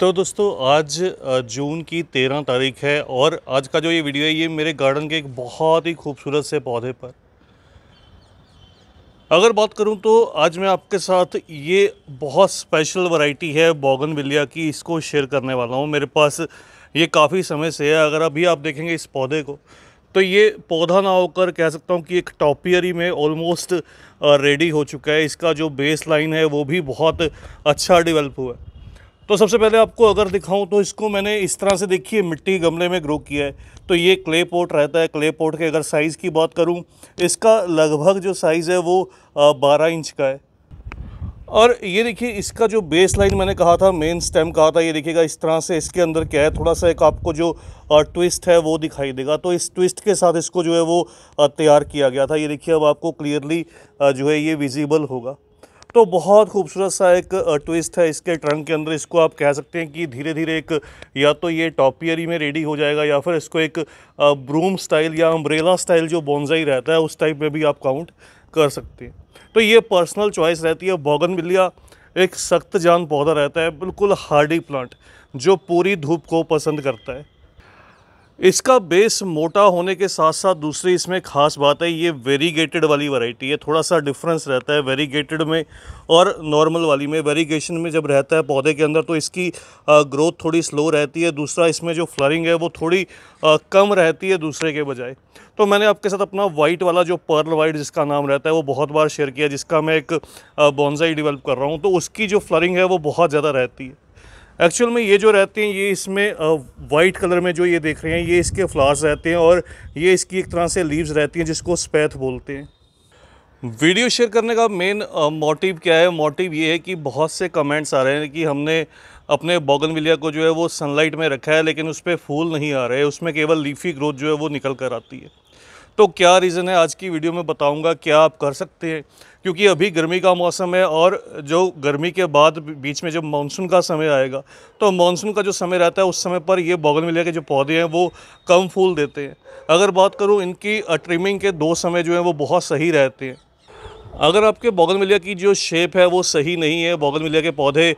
तो दोस्तों आज जून की तेरह तारीख है और आज का जो ये वीडियो है ये मेरे गार्डन के एक बहुत ही खूबसूरत से पौधे पर अगर बात करूं तो आज मैं आपके साथ ये बहुत स्पेशल वैरायटी है बॉगन की इसको शेयर करने वाला हूं मेरे पास ये काफ़ी समय से है अगर अभी आप देखेंगे इस पौधे को तो ये पौधा ना होकर कह सकता हूँ कि एक टॉपियरी में ऑलमोस्ट रेडी हो चुका है इसका जो बेस लाइन है वो भी बहुत अच्छा डिवेल्प हुआ है तो सबसे पहले आपको अगर दिखाऊं तो इसको मैंने इस तरह से देखिए मिट्टी गमले में ग्रो किया है तो ये क्ले पोर्ट रहता है क्ले पोर्ट के अगर साइज़ की बात करूं इसका लगभग जो साइज़ है वो बारह इंच का है और ये देखिए इसका जो बेस लाइन मैंने कहा था मेन स्टेम कहा था ये देखिएगा इस तरह से इसके अंदर क्या है थोड़ा सा एक आपको जो ट्विस्ट है वो दिखाई देगा तो इस ट्विस्ट के साथ इसको जो है वो तैयार किया गया था ये देखिए अब आपको क्लियरली जो है ये विजिबल होगा तो बहुत खूबसूरत सा एक ट्विस्ट है इसके ट्रंक के अंदर इसको आप कह सकते हैं कि धीरे धीरे एक या तो ये टॉपियरी में रेडी हो जाएगा या फिर इसको एक ब्रूम स्टाइल या अम्ब्रेला स्टाइल जो बोनजाई रहता है उस टाइप में भी आप काउंट कर सकते हैं तो ये पर्सनल चॉइस रहती है बिल्लिया एक सख्त जान पौधा रहता है बिल्कुल हार्डी प्लांट जो पूरी धूप को पसंद करता है इसका बेस मोटा होने के साथ साथ दूसरी इसमें खास बात है ये वेरीगेटेड वाली वैरायटी है थोड़ा सा डिफरेंस रहता है वेरीगेटेड में और नॉर्मल वाली में वेरीगेशन में जब रहता है पौधे के अंदर तो इसकी ग्रोथ थोड़ी स्लो रहती है दूसरा इसमें जो फ्लरिंग है वो थोड़ी कम रहती है दूसरे के बजाय तो मैंने आपके साथ अपना वाइट वाला जो पर्ल वाइट जिसका नाम रहता है वो बहुत बार शेयर किया जिसका मैं एक बॉन्जाई डिवेल्प कर रहा हूँ तो उसकी जो फ्लरिंग है वो बहुत ज़्यादा रहती है एक्चुअल में ये जो रहते हैं ये इसमें वाइट कलर में जो ये देख रहे हैं ये इसके फ्लावर्स रहते हैं और ये इसकी एक तरह से लीव्स रहती हैं जिसको स्पैथ बोलते हैं वीडियो शेयर करने का मेन मोटिव क्या है मोटिव ये है कि बहुत से कमेंट्स आ रहे हैं कि हमने अपने बॉगनविलिया को जो है वो सनलाइट में रखा है लेकिन उस पर फूल नहीं आ रहे उसमें केवल लीफी ग्रोथ जो है वो निकल कर आती है तो क्या रीज़न है आज की वीडियो में बताऊंगा क्या आप कर सकते हैं क्योंकि अभी गर्मी का मौसम है और जो गर्मी के बाद बीच में जब मानसून का समय आएगा तो मानसून का जो समय रहता है उस समय पर ये बॉगल मिले के जो पौधे हैं वो कम फूल देते हैं अगर बात करूँ इनकी ट्रिमिंग के दो समय जो हैं वो बहुत सही रहते हैं अगर आपके बॉगन की जो शेप है वो सही नहीं है बॉगन के पौधे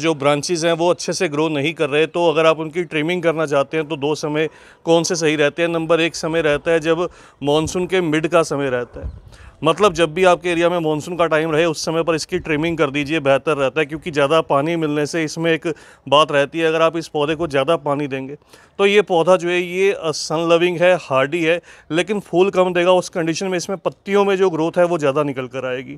जो ब्रांचेज हैं वो अच्छे से ग्रो नहीं कर रहे तो अगर आप उनकी ट्रिमिंग करना चाहते हैं तो दो समय कौन से सही रहते हैं नंबर एक समय रहता है जब मानसून के मिड का समय रहता है मतलब जब भी आपके एरिया में मानसून का टाइम रहे उस समय पर इसकी ट्रिमिंग कर दीजिए बेहतर रहता है क्योंकि ज़्यादा पानी मिलने से इसमें एक बात रहती है अगर आप इस पौधे को ज़्यादा पानी देंगे तो ये पौधा जो है ये सन लविंग है हार्डी है लेकिन फूल कम देगा उस कंडीशन में इसमें पत्तियों में जो ग्रोथ है वो ज़्यादा निकल कर आएगी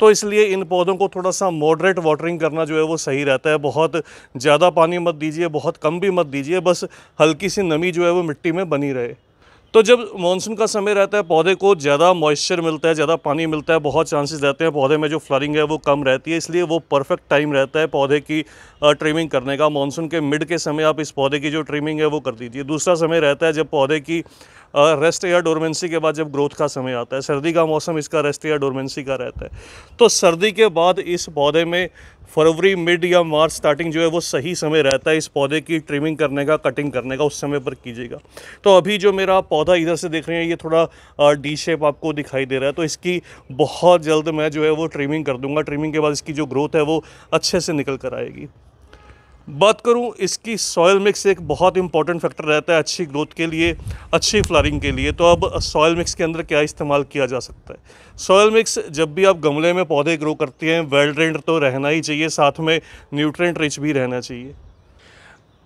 तो इसलिए इन पौधों को थोड़ा सा मॉडरेट वाटरिंग करना जो है वो सही रहता है बहुत ज़्यादा पानी मत दीजिए बहुत कम भी मत दीजिए बस हल्की सी नमी जो है वो मिट्टी में बनी रहे तो जब मानसून का समय रहता है पौधे को ज़्यादा मॉइस्चर मिलता है ज़्यादा पानी मिलता है बहुत चांसेस रहते हैं पौधे में जो फ्लरिंग है वो कम रहती है इसलिए वो परफेक्ट टाइम रहता है पौधे की ट्रिमिंग करने का मानसून के मिड के समय आप इस पौधे की जो ट्रिमिंग है वो कर दीजिए दूसरा समय रहता है जब पौधे की रेस्ट या डोरमेंसी के बाद जब ग्रोथ का समय आता है सर्दी का मौसम इसका रेस्ट या डोरमेंसी का रहता है तो सर्दी के बाद इस पौधे में फरवरी मिड या मार्च स्टार्टिंग जो है वो सही समय रहता है इस पौधे की ट्रिमिंग करने का कटिंग करने का उस समय पर कीजिएगा तो अभी जो मेरा पौधा इधर से देख रहे हैं ये थोड़ा डी शेप आपको दिखाई दे रहा है तो इसकी बहुत जल्द मैं जो है वो ट्रिमिंग कर दूंगा ट्रिमिंग के बाद इसकी जो ग्रोथ है वो अच्छे से निकल कर आएगी बात करूं इसकी सॉयल मिक्स एक बहुत इंपॉर्टेंट फैक्टर रहता है अच्छी ग्रोथ के लिए अच्छी फ्लारिंग के लिए तो अब सॉयल मिक्स के अंदर क्या इस्तेमाल किया जा सकता है सॉयल मिक्स जब भी आप गमले में पौधे ग्रो करते हैं वेल ड्रेंड तो रहना ही चाहिए साथ में न्यूट्रेंट रिच भी रहना चाहिए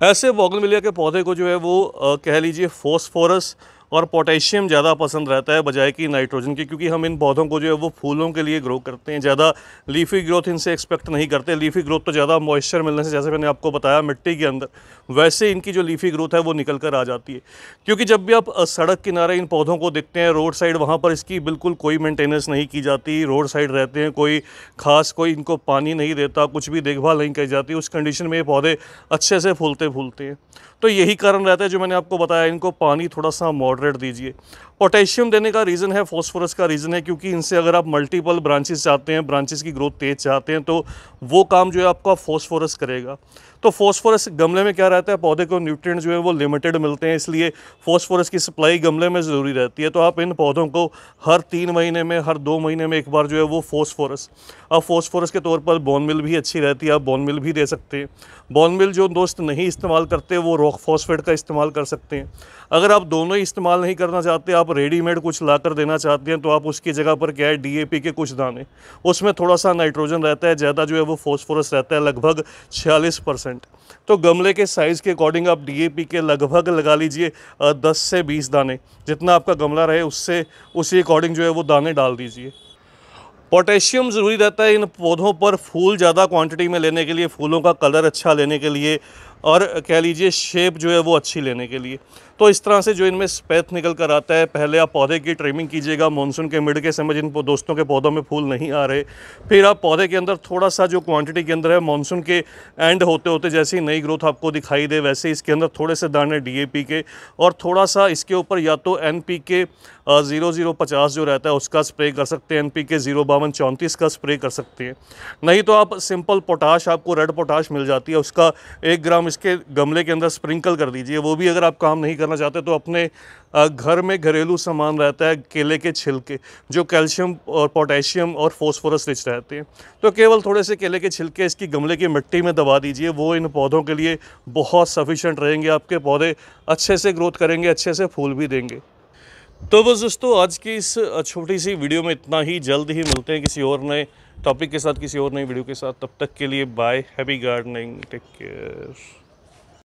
ऐसे बॉगल के पौधे को जो है वो आ, कह लीजिए फोस्फोरस और पोटेशियम ज़्यादा पसंद रहता है बजाय कि नाइट्रोजन के क्योंकि हम इन पौधों को जो है वो फूलों के लिए ग्रो करते हैं ज़्यादा लीफी ग्रोथ इनसे एक्सपेक्ट नहीं करते लीफी ग्रोथ तो ज़्यादा मॉइस्चर मिलने से जैसे मैंने आपको बताया मिट्टी के अंदर वैसे इनकी जो लीफी ग्रोथ है वो निकल कर आ जाती है क्योंकि जब भी आप सड़क किनारे इन पौधों को देखते हैं रोड साइड वहाँ पर इसकी बिल्कुल कोई मेंटेनेंस नहीं की जाती रोड साइड रहते हैं कोई खास कोई इनको पानी नहीं देता कुछ भी देखभाल नहीं की जाती उस कंडीशन में ये पौधे अच्छे से फूलते फूलते हैं तो यही कारण रहता है जो मैंने आपको बताया इनको पानी थोड़ा सा मॉडरेट दीजिए पोटेशियम देने का रीज़न है फॉस्फोरस का रीज़न है क्योंकि इनसे अगर आप मल्टीपल ब्रांचेस चाहते हैं ब्रांचेस की ग्रोथ तेज़ चाहते हैं तो वो काम जो है आपका फॉस्फोरस करेगा तो फॉस्फोरस गमले में क्या रहता है पौधे को न्यूट्रिएंट जो है वो लिमिटेड मिलते हैं इसलिए फॉस्फोरस की सप्लाई गमले में ज़रूरी रहती है तो आप इन पौधों को हर तीन महीने में हर दो महीने में एक बार जो है वो फॉस्फोरस अब फॉस्फोरस के तौर पर बोन मिल भी अच्छी रहती है आप बोन मिल भी दे सकते हैं बोन मिल जो दोस्त नहीं इस्तेमाल करते वो रॉक फॉस्फेट का इस्तेमाल कर सकते हैं अगर आप दोनों ही इस्तेमाल नहीं करना चाहते आप रेडीमेड कुछ ला कर देना चाहते हैं तो आप उसकी जगह पर क्या है डीएपी के कुछ दाने उसमें थोड़ा सा नाइट्रोजन रहता है ज़्यादा जो है वो फॉस्फोरस रहता है लगभग छियालीस परसेंट परसेंट तो गमले के साइज़ के अकॉर्डिंग आप डीएपी के लगभग लगा लीजिए दस से बीस दाने जितना आपका गमला रहे उससे उसी अकॉर्डिंग जो है वो दाने डाल दीजिए पोटेशियम ज़रूरी रहता है इन पौधों पर फूल ज़्यादा क्वांटिटी में लेने के लिए फूलों का कलर अच्छा लेने के लिए और कह लीजिए शेप जो है वो अच्छी लेने के लिए तो इस तरह से जो इनमें स्पैथ निकल कर आता है पहले आप पौधे की ट्रिमिंग कीजिएगा मानसून के मिड के समय जिन दोस्तों के पौधों में फूल नहीं आ रहे फिर आप पौधे के अंदर थोड़ा सा जो क्वांटिटी के अंदर है मानसून के एंड होते होते जैसे ही नई ग्रोथ आपको दिखाई दे वैसे इसके अंदर थोड़े से दाने डी के और थोड़ा सा इसके ऊपर या तो एन के ज़ीरो ज़ीरो पचास जो रहता है उसका स्प्रे कर सकते हैं एन के ज़ीरो बावन चौंतीस का स्प्रे कर सकते हैं नहीं तो आप सिंपल पोटाश आपको रेड पोटाश मिल जाती है उसका एक ग्राम इसके गमले के अंदर स्प्रिंकल कर दीजिए वो भी अगर आप काम नहीं कर करना चाहते हैं तो अपने घर में घरेलू सामान रहता है केले के छिलके जो कैल्शियम और पोटेशियम और फॉस्फोरस रिच रहते हैं तो केवल थोड़े से केले के छिलके इसकी गमले की मिट्टी में दबा दीजिए वो इन पौधों के लिए बहुत सफिशेंट रहेंगे आपके पौधे अच्छे से ग्रोथ करेंगे अच्छे से फूल भी देंगे तो बस दोस्तों आज की इस छोटी सी वीडियो में इतना ही जल्द ही मिलते हैं किसी और नए टॉपिक के साथ किसी और नई वीडियो के साथ तब तक के लिए bye happy gardening take care